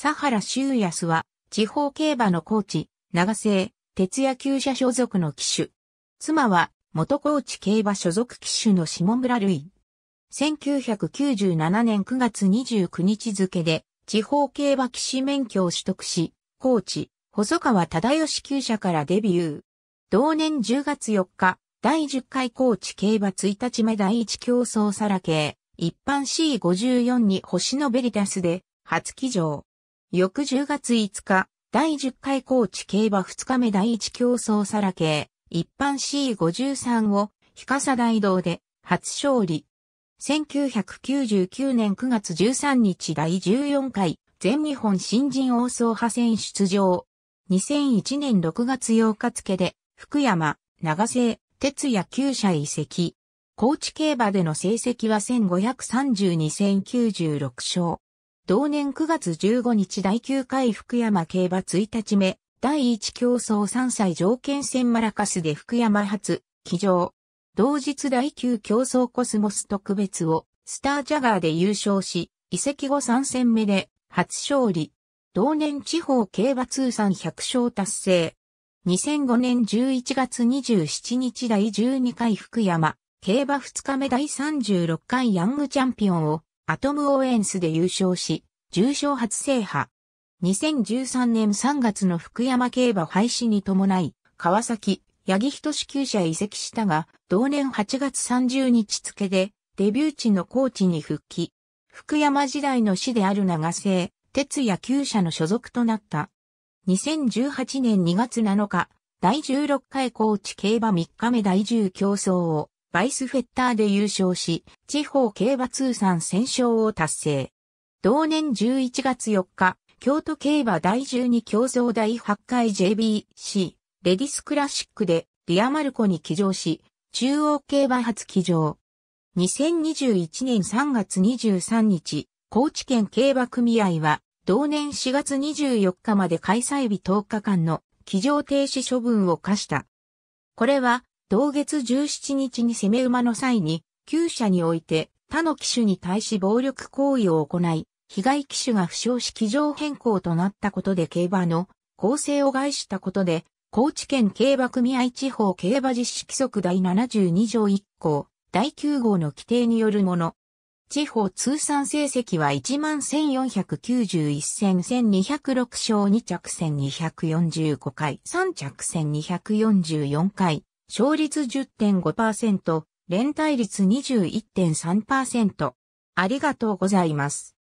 佐原修康は、地方競馬のコーチ、長瀬、徹夜厩舎所属の騎手。妻は、元コーチ競馬所属騎手の下村類。1997年9月29日付で、地方競馬騎士免許を取得し、コーチ、細川忠義厩舎からデビュー。同年10月4日、第10回コーチ競馬1日目第1競争サラ系、一般 C54 に星野ベリタスで、初騎乗。翌10月5日、第10回高知競馬2日目第1競争サラ系、一般 C53 を、日笠大道で、初勝利。1999年9月13日第14回、全日本新人王総派戦出場。2001年6月8日付で、福山、長瀬、哲也旧社移籍。高知競馬での成績は1532 0 96勝。同年9月15日第9回福山競馬1日目、第1競争3歳条件戦マラカスで福山初、騎乗。同日第9競争コスモス特別を、スタージャガーで優勝し、移籍後3戦目で、初勝利。同年地方競馬通算100勝達成。2005年11月27日第12回福山、競馬2日目第36回ヤングチャンピオンをアトム・オーエンスで優勝し、重賞初制覇。2013年3月の福山競馬廃止に伴い、川崎、八木仁支給者移籍したが、同年8月30日付で、デビュー地の高知に復帰。福山時代の市である長瀬、哲也球者の所属となった。2018年2月7日、第16回高知競馬3日目第10競争をバイスフェッターで優勝し、地方競馬通算戦勝を達成。同年11月4日、京都競馬第12競争第8回 JBC、レディスクラシックで、リアマルコに騎乗し、中央競馬初騎乗。2021年3月23日、高知県競馬組合は、同年4月24日まで開催日10日間の騎乗停止処分を課した。これは、同月17日に攻め馬の際に、旧舎において他の機種に対し暴力行為を行い、被害機種が負傷し機場変更となったことで競馬の構成を害したことで、高知県競馬組合地方競馬実施規則第72条1項、第9号の規定によるもの。地方通算成績は11,491戦1206勝2着戦245回3着戦244回勝率10.5%、連帯率21.3%。ありがとうございます。